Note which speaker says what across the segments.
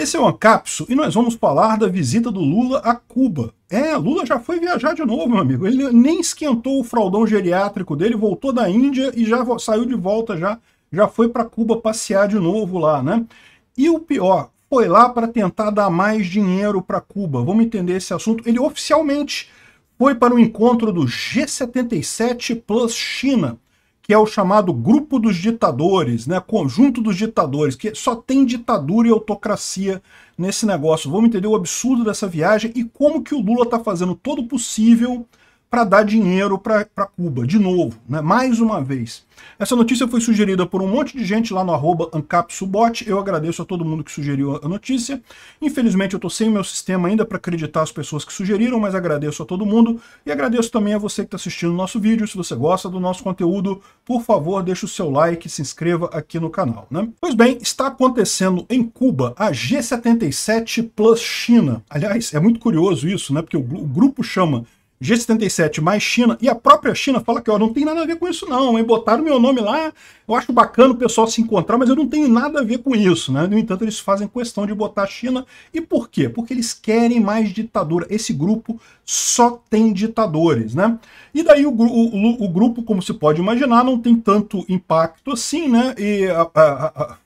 Speaker 1: Esse é o Ancapso e nós vamos falar da visita do Lula a Cuba. É, Lula já foi viajar de novo, meu amigo. Ele nem esquentou o fraldão geriátrico dele, voltou da Índia e já saiu de volta já, já foi para Cuba passear de novo lá, né? E o pior, foi lá para tentar dar mais dinheiro para Cuba. Vamos entender esse assunto. Ele oficialmente foi para o encontro do G77 Plus China que é o chamado grupo dos ditadores, né, conjunto dos ditadores, que só tem ditadura e autocracia nesse negócio. Vamos entender o absurdo dessa viagem e como que o Lula está fazendo todo o possível para dar dinheiro para Cuba, de novo, né? mais uma vez. Essa notícia foi sugerida por um monte de gente lá no arroba AncapSubot, eu agradeço a todo mundo que sugeriu a notícia. Infelizmente eu estou sem o meu sistema ainda para acreditar as pessoas que sugeriram, mas agradeço a todo mundo e agradeço também a você que está assistindo o nosso vídeo. Se você gosta do nosso conteúdo, por favor, deixe o seu like e se inscreva aqui no canal. Né? Pois bem, está acontecendo em Cuba a G77 Plus China. Aliás, é muito curioso isso, né? porque o grupo chama G77 mais China, e a própria China fala que ó, não tem nada a ver com isso não, hein? botaram meu nome lá, eu acho bacana o pessoal se encontrar, mas eu não tenho nada a ver com isso. Né? No entanto, eles fazem questão de botar a China, e por quê? Porque eles querem mais ditadura, esse grupo só tem ditadores. né? E daí o, o, o grupo, como se pode imaginar, não tem tanto impacto assim, né? e a, a, a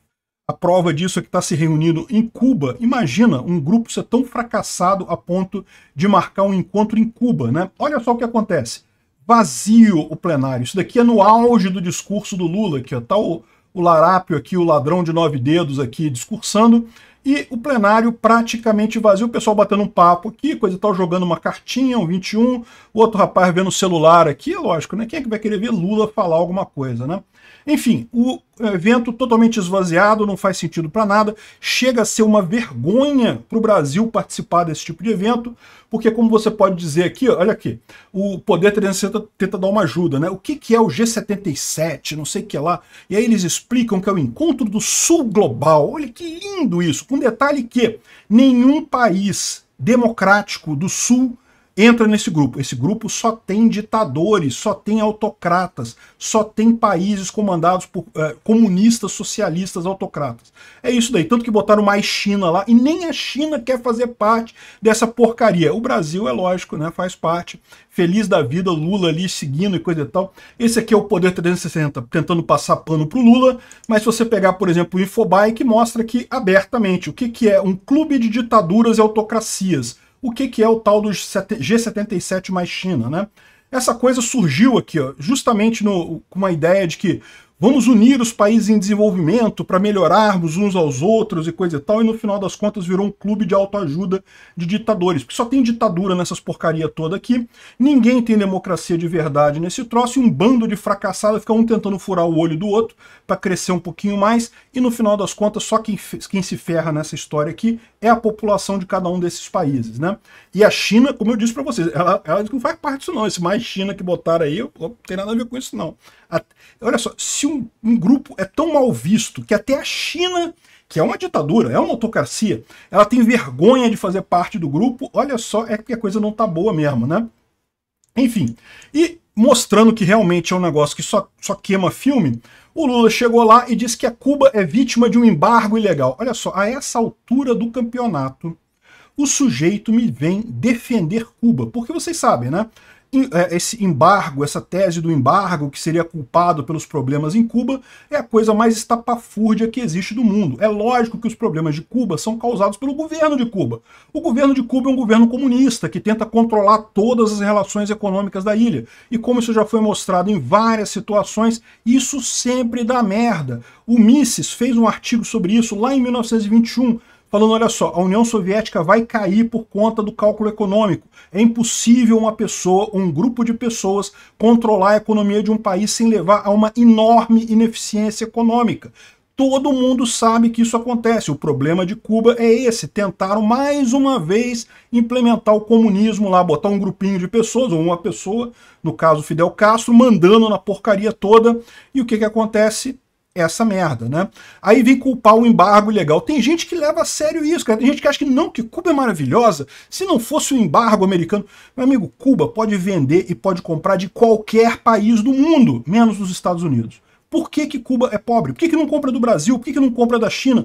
Speaker 1: a prova disso é que está se reunindo em Cuba. Imagina um grupo ser tão fracassado a ponto de marcar um encontro em Cuba, né? Olha só o que acontece. Vazio o plenário. Isso daqui é no auge do discurso do Lula, que está o, o larápio aqui, o ladrão de nove dedos aqui discursando, e o plenário praticamente vazio, o pessoal batendo um papo aqui, coisa e tal, jogando uma cartinha, um 21, o outro rapaz vendo o celular aqui, lógico, né? Quem é que vai querer ver Lula falar alguma coisa, né? Enfim, o evento é, totalmente esvaziado, não faz sentido para nada, chega a ser uma vergonha para o Brasil participar desse tipo de evento, porque como você pode dizer aqui, olha aqui, o Poder 360 tenta dar uma ajuda, né? O que, que é o G77, não sei o que lá, e aí eles explicam que é o encontro do Sul Global, olha que lindo isso, com detalhe que nenhum país democrático do Sul entra nesse grupo. Esse grupo só tem ditadores, só tem autocratas, só tem países comandados por é, comunistas, socialistas, autocratas. É isso daí. Tanto que botaram mais China lá, e nem a China quer fazer parte dessa porcaria. O Brasil, é lógico, né, faz parte. Feliz da vida, Lula ali seguindo e coisa e tal. Esse aqui é o Poder 360 tentando passar pano pro Lula, mas se você pegar, por exemplo, o Infobae, que mostra aqui abertamente o que, que é um clube de ditaduras e autocracias o que, que é o tal dos G77 mais China, né? Essa coisa surgiu aqui, ó, justamente no, com uma ideia de que Vamos unir os países em desenvolvimento para melhorarmos uns aos outros e coisa e tal, e no final das contas virou um clube de autoajuda de ditadores, porque só tem ditadura nessas porcaria toda aqui, ninguém tem democracia de verdade nesse troço, e um bando de fracassados fica um tentando furar o olho do outro para crescer um pouquinho mais, e no final das contas só quem, quem se ferra nessa história aqui é a população de cada um desses países, né? E a China, como eu disse para vocês, ela, ela, não faz parte disso não, esse mais China que botaram aí, não tem nada a ver com isso não. A, olha só, se se um, um grupo é tão mal visto que até a China, que é uma ditadura, é uma autocracia, ela tem vergonha de fazer parte do grupo, olha só, é que a coisa não tá boa mesmo, né? Enfim, e mostrando que realmente é um negócio que só, só queima filme, o Lula chegou lá e disse que a Cuba é vítima de um embargo ilegal. Olha só, a essa altura do campeonato, o sujeito me vem defender Cuba. Porque vocês sabem, né? É, esse embargo, essa tese do embargo que seria culpado pelos problemas em Cuba, é a coisa mais estapafúrdia que existe do mundo. É lógico que os problemas de Cuba são causados pelo governo de Cuba. O governo de Cuba é um governo comunista que tenta controlar todas as relações econômicas da ilha. E como isso já foi mostrado em várias situações, isso sempre dá merda. O Mises fez um artigo sobre isso lá em 1921, falando, olha só, a União Soviética vai cair por conta do cálculo econômico. É impossível uma pessoa, um grupo de pessoas, controlar a economia de um país sem levar a uma enorme ineficiência econômica. Todo mundo sabe que isso acontece. O problema de Cuba é esse. Tentaram mais uma vez implementar o comunismo lá, botar um grupinho de pessoas, ou uma pessoa, no caso Fidel Castro, mandando na porcaria toda. E o que, que acontece? essa merda, né? Aí vem culpar o embargo legal. Tem gente que leva a sério isso, cara. Tem gente que acha que não, que Cuba é maravilhosa. Se não fosse o embargo americano... Meu amigo, Cuba pode vender e pode comprar de qualquer país do mundo, menos dos Estados Unidos. Por que, que Cuba é pobre? Por que, que não compra do Brasil? Por que, que não compra da China?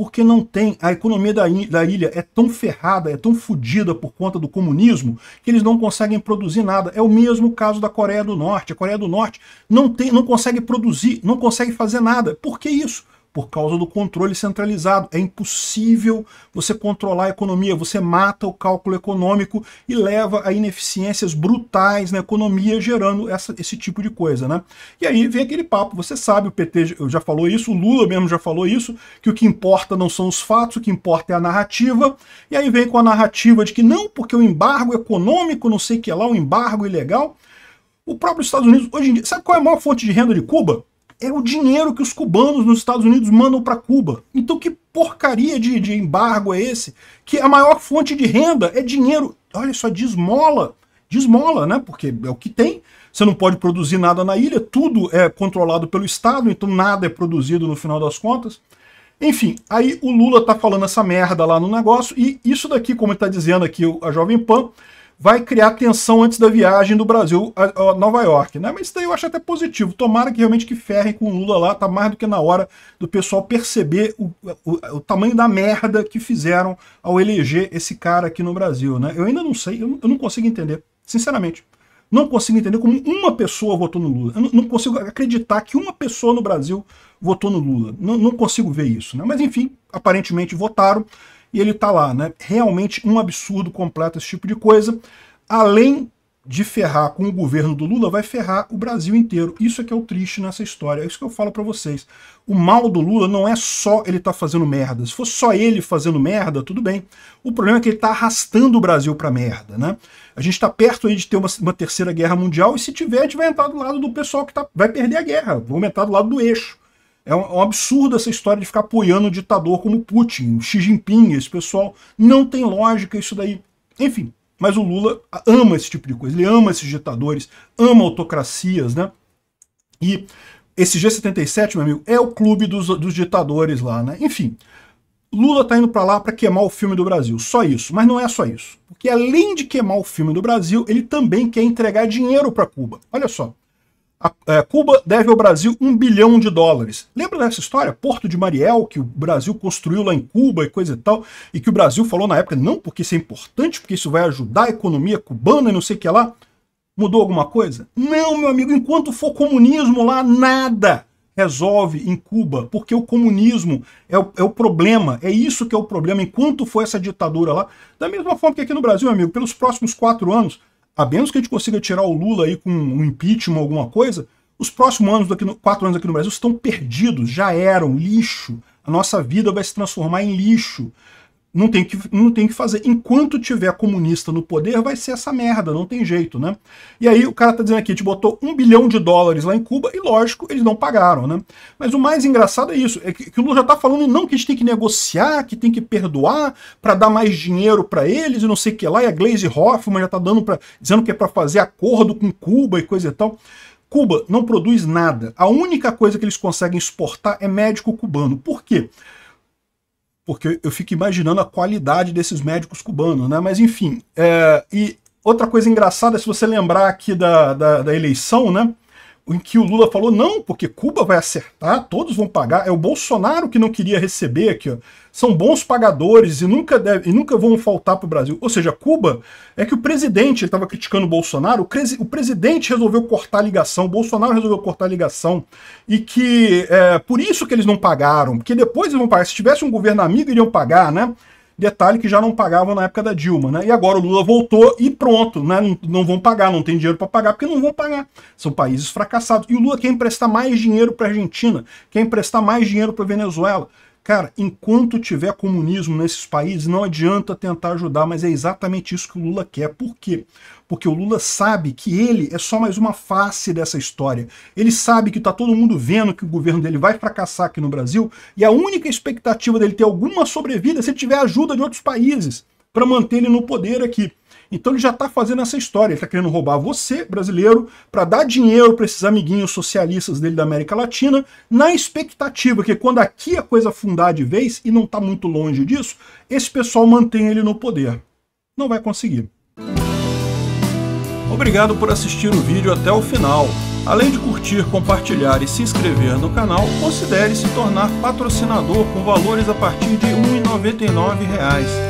Speaker 1: porque não tem. A economia da, da ilha é tão ferrada, é tão fodida por conta do comunismo, que eles não conseguem produzir nada. É o mesmo caso da Coreia do Norte. A Coreia do Norte não, tem, não consegue produzir, não consegue fazer nada. Por que isso? por causa do controle centralizado. É impossível você controlar a economia, você mata o cálculo econômico e leva a ineficiências brutais na economia, gerando essa, esse tipo de coisa. Né? E aí vem aquele papo, você sabe, o PT já falou isso, o Lula mesmo já falou isso, que o que importa não são os fatos, o que importa é a narrativa, e aí vem com a narrativa de que não, porque o embargo econômico, não sei o que lá, o embargo ilegal, o próprio Estados Unidos, hoje em dia, sabe qual é a maior fonte de renda de Cuba? é o dinheiro que os cubanos nos Estados Unidos mandam para Cuba. Então que porcaria de, de embargo é esse? Que a maior fonte de renda é dinheiro, olha só, de esmola. De esmola, né? Porque é o que tem. Você não pode produzir nada na ilha, tudo é controlado pelo Estado, então nada é produzido no final das contas. Enfim, aí o Lula tá falando essa merda lá no negócio, e isso daqui, como ele tá dizendo aqui a Jovem Pan, vai criar tensão antes da viagem do Brasil a, Nova York, né? Mas isso daí eu acho até positivo. Tomara que realmente que ferrem com o Lula lá, tá mais do que na hora do pessoal perceber o, o, o tamanho da merda que fizeram ao eleger esse cara aqui no Brasil, né? Eu ainda não sei, eu, eu não consigo entender, sinceramente. Não consigo entender como uma pessoa votou no Lula. Eu não, não consigo acreditar que uma pessoa no Brasil votou no Lula. Não, não consigo ver isso, né? Mas enfim, aparentemente votaram e ele tá lá, né? Realmente um absurdo completo esse tipo de coisa. Além de ferrar com o governo do Lula, vai ferrar o Brasil inteiro. Isso é que é o triste nessa história. É isso que eu falo para vocês. O mal do Lula não é só ele tá fazendo merda. Se fosse só ele fazendo merda, tudo bem. O problema é que ele tá arrastando o Brasil para merda, né? A gente tá perto aí de ter uma, uma terceira guerra mundial e se tiver, a gente vai entrar do lado do pessoal que tá, vai perder a guerra. Vamos entrar do lado do eixo. É, é um absurdo essa história de ficar apoiando um ditador como Putin, Xi Jinping, esse pessoal. Não tem lógica isso daí. Enfim, mas o Lula ama esse tipo de coisa. Ele ama esses ditadores, ama autocracias, né? E esse G77, meu amigo, é o clube dos, dos ditadores lá, né? Enfim, Lula tá indo para lá para queimar o filme do Brasil. Só isso. Mas não é só isso. Porque além de queimar o filme do Brasil, ele também quer entregar dinheiro para Cuba. Olha só. A, é, Cuba deve ao Brasil um bilhão de dólares. Lembra dessa história? Porto de Mariel, que o Brasil construiu lá em Cuba e coisa e tal, e que o Brasil falou na época, não, porque isso é importante, porque isso vai ajudar a economia cubana e não sei o que lá. Mudou alguma coisa? Não, meu amigo, enquanto for comunismo lá, nada resolve em Cuba, porque o comunismo é o, é o, problema, é isso que é o problema, enquanto for essa ditadura lá. Da mesma forma que aqui no Brasil, meu amigo, pelos próximos quatro anos, a menos que a gente consiga tirar o Lula aí com um impeachment, ou alguma coisa, os próximos anos, daqui no, quatro anos aqui no Brasil, estão perdidos, já eram lixo. A nossa vida vai se transformar em lixo não tem que não tem que fazer. Enquanto tiver comunista no poder, vai ser essa merda, não tem jeito, né? E aí o cara tá dizendo aqui, te botou um bilhão de dólares lá em Cuba e lógico, eles não pagaram, né? Mas o mais engraçado é isso, é que, que o Lula já tá falando não que a gente tem que negociar, que tem que perdoar para dar mais dinheiro para eles e não sei o que lá, e a Glaze Hoffman já tá dando para dizendo que é para fazer acordo com Cuba e coisa e tal. Cuba não produz nada. A única coisa que eles conseguem exportar é médico cubano. Por quê? porque eu fico imaginando a qualidade desses médicos cubanos, né? Mas enfim, é, e outra coisa engraçada, se você lembrar aqui da, da, da eleição, né? em que o Lula falou, não, porque Cuba vai acertar, todos vão pagar, é o Bolsonaro que não queria receber aqui, ó. são bons pagadores e nunca, deve, e nunca vão faltar para o Brasil. Ou seja, Cuba é que o presidente, ele estava criticando o Bolsonaro, o, o, presidente resolveu cortar a ligação, o Bolsonaro resolveu cortar a ligação, e que é por isso que eles não pagaram, porque depois eles vão pagar, se tivesse um governo amigo iriam pagar, né? Detalhe que já não pagavam na época da Dilma, né? E agora o Lula voltou e pronto, né? Não, não vão pagar, não tem dinheiro para pagar, porque não vão pagar. São países fracassados. E o Lula quer emprestar mais dinheiro para a Argentina, quer emprestar mais dinheiro para a Venezuela. Cara, enquanto tiver comunismo nesses países, não adianta tentar ajudar, mas é exatamente isso que o Lula quer. Por quê? Porque o Lula sabe que ele é só mais uma face dessa história. Ele sabe que tá todo mundo vendo que o governo dele vai fracassar aqui no Brasil e a única expectativa dele ter alguma sobrevida é se ele tiver ajuda de outros países para manter ele no poder aqui. Então ele já está fazendo essa história, ele está querendo roubar você, brasileiro, para dar dinheiro para esses amiguinhos socialistas dele da América Latina, na expectativa que quando aqui a coisa fundar de vez, e não está muito longe disso, esse pessoal mantém ele no poder. Não vai conseguir. Obrigado por assistir o vídeo até o final. Além de curtir, compartilhar e se inscrever no canal, considere se tornar patrocinador com valores a partir de R$ 1,99